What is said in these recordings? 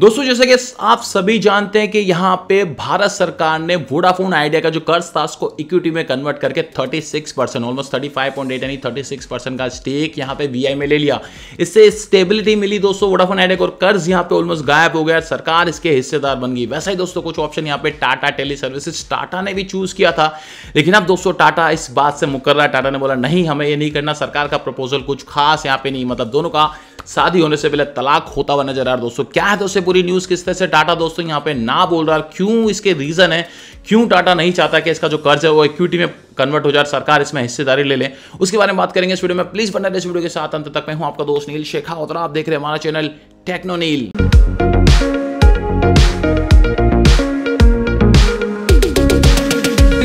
दोस्तों जैसे कि आप सभी जानते हैं कि यहाँ पे भारत सरकार ने वोडाफोन आइडिया का जो कर्ज था उसको इक्विटी में कन्वर्ट करके 36 परसेंट ऑलमोस्ट 35.8 यानी थर्टी परसेंट का स्टेक यहाँ पे वीआई में ले लिया इससे स्टेबिलिटी मिली दोस्तों वोडाफोन आइडिया का कर्ज यहाँ पे ऑलमोस्ट गायब हो गया सरकार इसके हिस्सेदार बन गई वैसा ही दोस्तों कुछ ऑप्शन यहाँ पे टाटा टेली सर्विसेज टाटा ने भी चूज किया था लेकिन अब दोस्तों टाटा इस बात से मुकर्रा टाटा ने बोला नहीं हमें ये नहीं करना सरकार का प्रपोजल कुछ खास यहाँ पे नहीं मतलब दोनों का शादी होने से पहले तलाक होता हुआ नजर आ रहा दोस्तों क्या है दोस्तों पूरी न्यूज़ किस तरह से टाटा दोस्तों यहाँ पे ना बोल रहा क्यों इसके रीज़न है क्यों टाटा नहीं चाहता कि इसका जो कर्ज है वो इक्विटी में कन्वर्ट हो जाए सरकार इसमें हिस्सेदारी ले ले उसके बारे में बात करेंगे इस वीडियो में प्लीज़ बना इस वीडियो के साथ अंत तक मैं हूँ आपका दोस्त नील शेखा और आप देख रहे हैं हमारा चैनल टेक्नो नील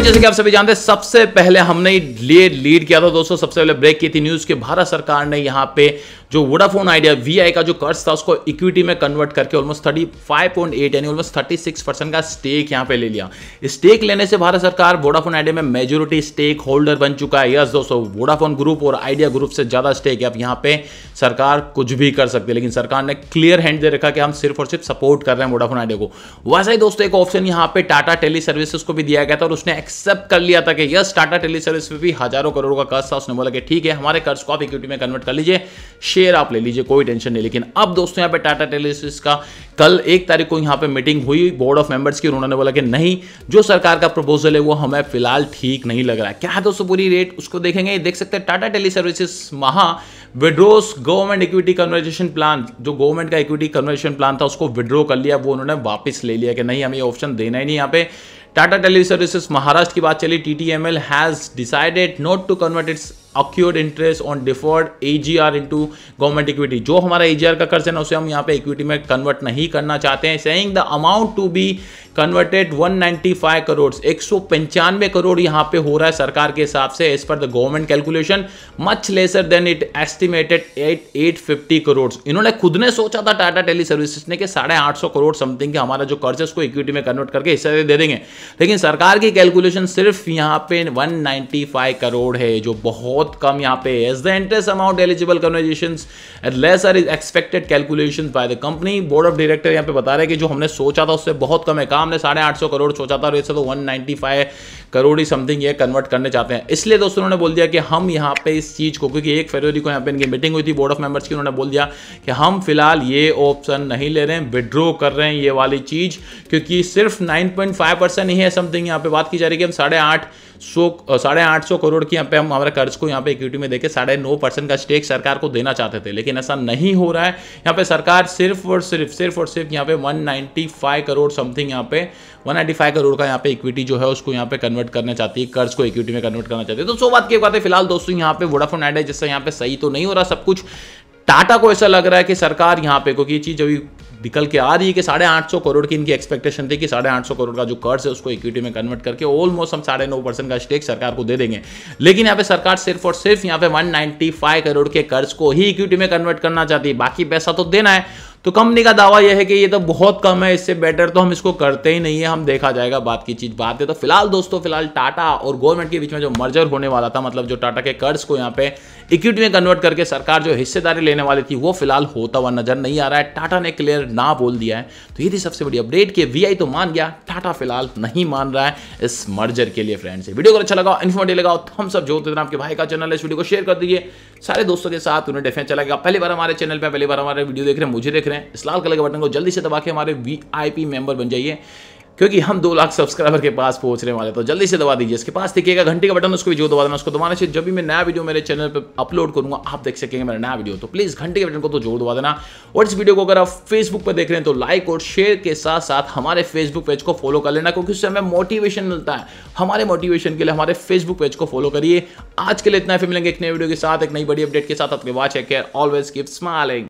जैसे कि आप सभी जानते हैं सबसे पहले हमने लिए लीड किया था दोस्तों सबसे पहले ब्रेक की थी न्यूज के भारत सरकार ने यहां पे जो वोडाफोन आइडिया वी का जो कर्ज था उसको इक्विटी में कन्वर्ट करके almost thirty five point eight यानी ऑलमोस्ट थर्टी सिक्स परसेंट का स्टेक यहां पे ले लिया स्टेक लेने से भारत सरकार वोडाफोन आइडिया में मेजोरिटी स्टेक होल्डर बन चुका है यस दोस्तों वोडाफोन ग्रुप और आइडिया ग्रुप से ज्यादा स्टेक है अब यहां पे सरकार कुछ भी कर सकती है लेकिन सरकार ने क्लियर हैंड दे रखा कि हम सिर्फ और सिर्फ सपोर्ट कर रहे हैं वोडाफोन आइडिया को वैसे ही दोस्तों एक ऑप्शन यहाँ पे टाटा टेली सर्विसेज को भी दिया गया था और उसने एक्स एक्सेप्ट कर लिया था कि यस टाटा टेली सर्विस पे भी हजारों करोड़ का कर्ज था उसने बोला कि ठीक है हमारे कर्ज को आप इक्विटी में कन्वर्ट कर लीजिए शेयर आप ले लीजिए कोई टेंशन नहीं लेकिन अब दोस्तों यहाँ पे टाटा टेली सर्विस का कल एक तारीख को यहाँ पे मीटिंग हुई बोर्ड ऑफ मेंबर्स की उन्होंने बोला कि नहीं जो सरकार का प्रपोजल है वो हमें फिलहाल ठीक नहीं लग रहा है क्या है दोस्तों पूरी रेट उसको देखेंगे देख सकते हैं टाटा टेली सर्विसेज महा withdraws government equity conversion plan जो गवर्नमेंट का इक्विटी कन्वर्जेशन प्लान था उसको विड्रो कर लिया वो उन्होंने वापस ले लिया कि नहीं हमें ऑप्शन देना ही नहीं यहाँ पे टाटा टेली सर्विसेज महाराष्ट्र की बात चली T T M L has decided not to convert its accrued interest on deferred AGR into government equity जो हमारा एजीआर का कर्ज है ना उसे हम यहाँ पे इक्विटी में कन्वर्ट नहीं करना चाहते हैं saying the amount to be converted 195 crore एक सौ करोड़ यहाँ पे हो रहा है सरकार के हिसाब से as per the government calculation much lesser than it estimated at at fifty crore इन्होंने खुद ने सोचा था टाटा टेली सर्विसेज ने कि साढ़े आठ सौ करोड़ समथिंग के हमारा जो कर्ज है उसको इक्विटी में कन्वर्ट करके हिस्सा दे, दे देंगे लेकिन सरकार की कैलकुलेशन सिर्फ यहाँ पे 195 करोड़ है जो बहुत बहुत कम यहाँ पे as the interest amount eligible conversion at less are is expected calculation by the company board of director यहाँ पे बता रहे हैं कि जो हमने सोचा था उससे बहुत कम है काम ने साढ़े आठ सौ करोड़ सोचा था और इससे तो वन नाइन्टी फाइव करोड़ ही समथिंग ये कन्वर्ट करने चाहते हैं इसलिए दोस्तों उन्होंने बोल दिया कि हम यहाँ पे इस चीज़ को क्योंकि एक फरवरी को यहाँ पे इनकी मीटिंग हुई थी बोर्ड ऑफ मेंबर्स की उन्होंने बोल दिया कि हम फिलहाल ये ऑप्शन नहीं ले रहे हैं विड्रॉ कर रहे हैं ये वाली चीज़ क्योंकि सिर्फ नाइन पॉइंट फाइव परसेंट ही है समथिंग यहाँ पे बात की जा रही है कि हम साढ़े आठ सौ साढ़े आठ सौ करोड़ की यहाँ पे हम हमारे कर्ज को यहाँ पे इक्विटी में देके साढ़े नौ परसेंट का स्टेक सरकार को देना चाहते थे लेकिन ऐसा नहीं हो रहा है यहाँ पे सरकार सिर्फ और सिर्फ सिर्फ और सिर्फ यहाँ पे वन करोड़ समथिंग यहाँ पे वन करोड़ का यहाँ पे इक्विटी जो है उसको यहाँ पे कन्वर्ट करना चाहती है कर्ज को इक्विटी में कन्वर्ट करना चाहती है तो सो बात की बात है फिलहाल दोस्तों यहाँ पे वोडाफोन आइडिया जिससे यहाँ पे सही तो नहीं हो रहा सब कुछ टाटा को ऐसा लग रहा है कि सरकार यहाँ पे क्योंकि ये चीज़ अभी निकल के आ रही है कि साढ़े आठ सौ करोड़ की इनकी एक्सपेक्टेशन थी कि साढ़े आठ सौ करोड़ का जो कर्ज है उसको इक्विटी में कन्वर्ट करके ऑलमोस्ट हम साढ़े नौ परसेंट का स्टेक सरकार को दे देंगे लेकिन यहाँ पे सरकार सिर्फ और सिर्फ यहाँ पे वन फाइव करोड़ के कर्ज को ही इक्विटी में कन्वर्ट करना चाहती है बाकी पैसा तो देना है तो कंपनी का दावा यह है कि ये तो बहुत कम है इससे बेटर तो हम इसको करते ही नहीं है हम देखा जाएगा बात की चीज बात है तो फिलहाल दोस्तों फिलहाल टाटा और गवर्नमेंट के बीच में जो मर्जर होने वाला था मतलब जो टाटा के कर्ज को यहाँ पे इक्विटी में कन्वर्ट करके सरकार जो हिस्सेदारी लेने वाली थी वो फिलहाल होता हुआ नजर नहीं आ रहा है टाटा ने क्लियर ना बोल दिया है तो ये थी सबसे बड़ी अपडेट कि वीआई तो मान गया टाटा फिलहाल नहीं मान रहा है इस मर्जर के लिए फ्रेंड्स वीडियो को अच्छा लगा इन्फॉर्मेटिव लगाओ हम सब जो होते आपके भाई का चैनल है इस वीडियो को शेयर कर दीजिए सारे दोस्तों के साथ उन्हें डेफेंस चला गया पहली बार हमारे चैनल पर पहली बार हमारे वीडियो देख रहे हैं मुझे देख देख रहे हैं इस लाल कलर के बटन को जल्दी से दबा के हमारे वी मेंबर बन जाइए क्योंकि हम दो लाख सब्सक्राइबर के पास पहुंचने वाले तो जल्दी से दबा दीजिए इसके पास देखिएगा घंटे का बटन उसको भी जो दबा देना उसको दबाने से जब भी मैं नया वीडियो मेरे चैनल पर अपलोड करूंगा आप देख सकेंगे मेरा नया वीडियो तो प्लीज़ घंटे के बटन को तो जोर दबा देना और इस वीडियो को अगर आप फेसबुक पर देख रहे हैं तो लाइक और शेयर के साथ साथ हमारे फेसबुक पेज को फॉलो कर लेना क्योंकि उससे हमें मोटिवेशन मिलता है हमारे मोटिवेशन के लिए हमारे फेसबुक पेज को फॉलो करिए आज के लिए इतना फिर मिलेंगे एक नए वीडियो के साथ एक नई बड़ी अपडेट के साथ आपके वॉच है केयर ऑलवेज कीप स्माइलिंग